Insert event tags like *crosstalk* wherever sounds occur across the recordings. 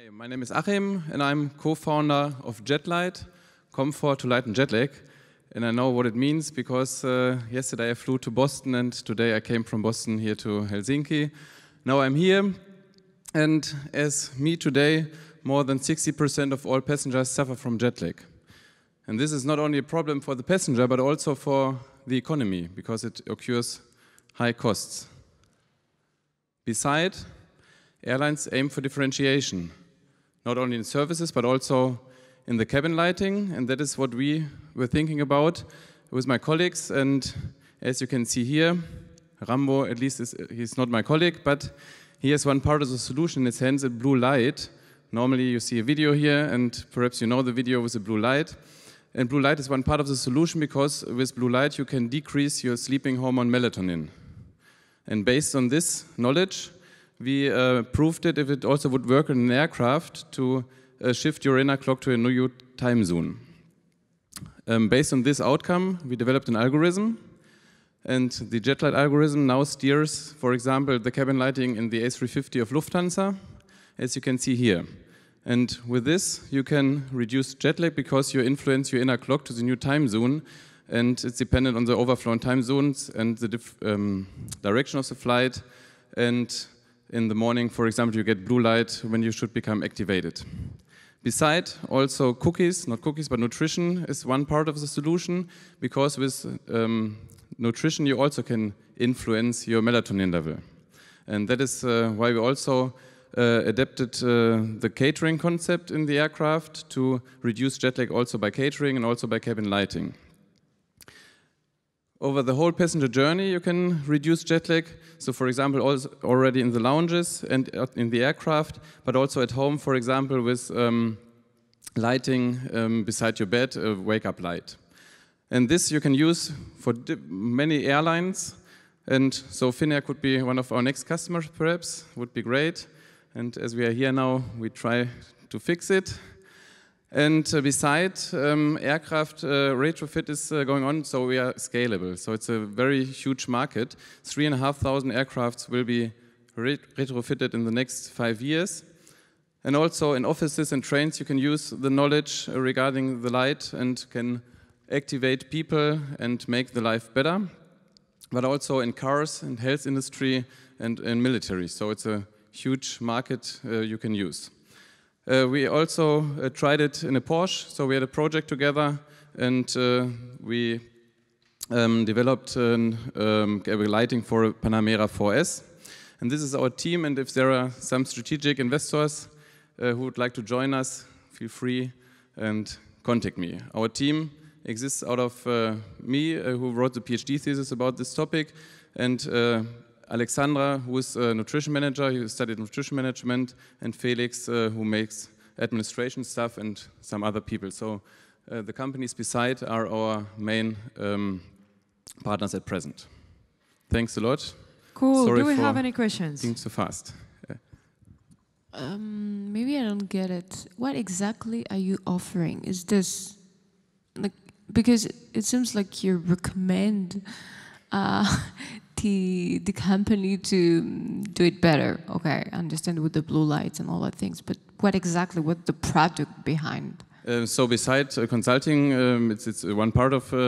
Hi, my name is Achim, and I'm co-founder of JetLight, Comfort to Lighten Jetlag. And I know what it means because uh, yesterday I flew to Boston, and today I came from Boston here to Helsinki. Now I'm here, and as me today, more than 60% of all passengers suffer from jet lag. And this is not only a problem for the passenger, but also for the economy, because it occurs high costs. Besides, airlines aim for differentiation not only in services, but also in the cabin lighting. And that is what we were thinking about with my colleagues. And as you can see here, Rambo, at least is, he's not my colleague, but he has one part of the solution in his hands, a blue light. Normally you see a video here, and perhaps you know the video with the blue light. And blue light is one part of the solution because with blue light you can decrease your sleeping hormone melatonin. And based on this knowledge, we uh, proved it if it also would work in an aircraft to uh, shift your inner clock to a new time zone. Um, based on this outcome, we developed an algorithm, and the JetLight algorithm now steers, for example, the cabin lighting in the A350 of Lufthansa, as you can see here. And with this, you can reduce jet lag because you influence your inner clock to the new time zone, and it's dependent on the overflown time zones and the um, direction of the flight, and in the morning, for example, you get blue light when you should become activated. Beside also cookies, not cookies, but nutrition is one part of the solution because with um, nutrition you also can influence your melatonin level. And that is uh, why we also uh, adapted uh, the catering concept in the aircraft to reduce jet lag also by catering and also by cabin lighting over the whole passenger journey, you can reduce jet lag. So, for example, already in the lounges and in the aircraft, but also at home, for example, with um, lighting um, beside your bed, a wake up light. And this you can use for many airlines. And so, Finnair could be one of our next customers, perhaps, would be great. And as we are here now, we try to fix it. And uh, beside um, aircraft, uh, retrofit is uh, going on, so we are scalable. So it's a very huge market. Three and a half thousand aircrafts will be ret retrofitted in the next five years. And also in offices and trains, you can use the knowledge regarding the light and can activate people and make the life better. But also in cars and health industry and in military. So it's a huge market uh, you can use. Uh, we also uh, tried it in a Porsche, so we had a project together and uh, we um, developed an, um, lighting for a Panamera 4S. And this is our team, and if there are some strategic investors who would like to join us, feel free and contact me. Our team exists out of uh, me, uh, who wrote the PhD thesis about this topic, and uh, Alexandra, who is a nutrition manager, who studied nutrition management, and Felix, uh, who makes administration stuff, and some other people. So uh, the companies beside are our main um, partners at present. Thanks a lot. Cool. Sorry Do we have any questions? Being so fast. Um, maybe I don't get it. What exactly are you offering? Is this like because it seems like you recommend uh, the the company to do it better. Okay, I understand with the blue lights and all that things, but what exactly what the product behind uh, so besides uh, consulting, um, it's, it's, one part of the,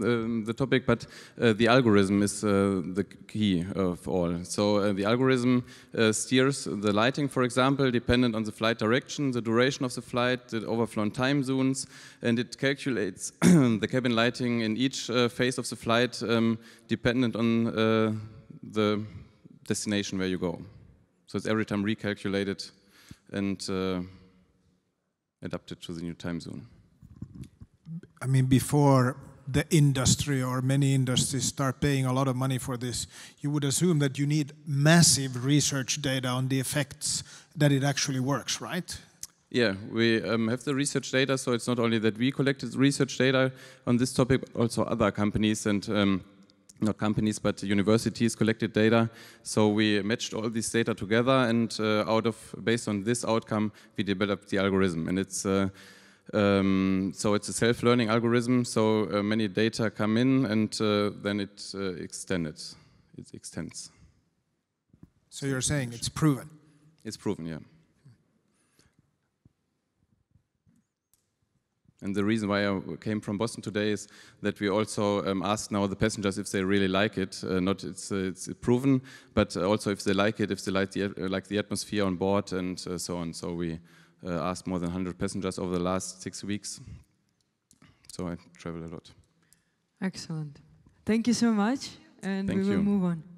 uh, um, the topic, but uh, the algorithm is the key of all. So the algorithm steers the lighting, for example, dependent on the flight direction, the duration of the flight, the overflown time zones, and it calculates *clears throat* the cabin lighting in each phase of the flight um, dependent on the destination where you go. So it's every time recalculated and adapted to the new time zone. I mean, before the industry or many industries start paying a lot of money for this, you would assume that you need massive research data on the effects that it actually works, right? Yeah, we um, have the research data, so it's not only that we collected research data on this topic, but also other companies and. Um, not companies, but universities collected data. So we matched all this data together, and uh, out of based on this outcome, we developed the algorithm. And it's uh, um, so it's a self-learning algorithm. So uh, many data come in, and uh, then it uh, extended. It extends. So you're saying it's proven? It's proven, yeah. And the reason why I came from Boston today is that we also um, asked now the passengers if they really like it. Uh, not it's, uh, it's proven, but also if they like it, if they like the, like the atmosphere on board and uh, so on. So we uh, asked more than 100 passengers over the last six weeks. So I travel a lot. Excellent. Thank you so much, and Thank we will you. move on.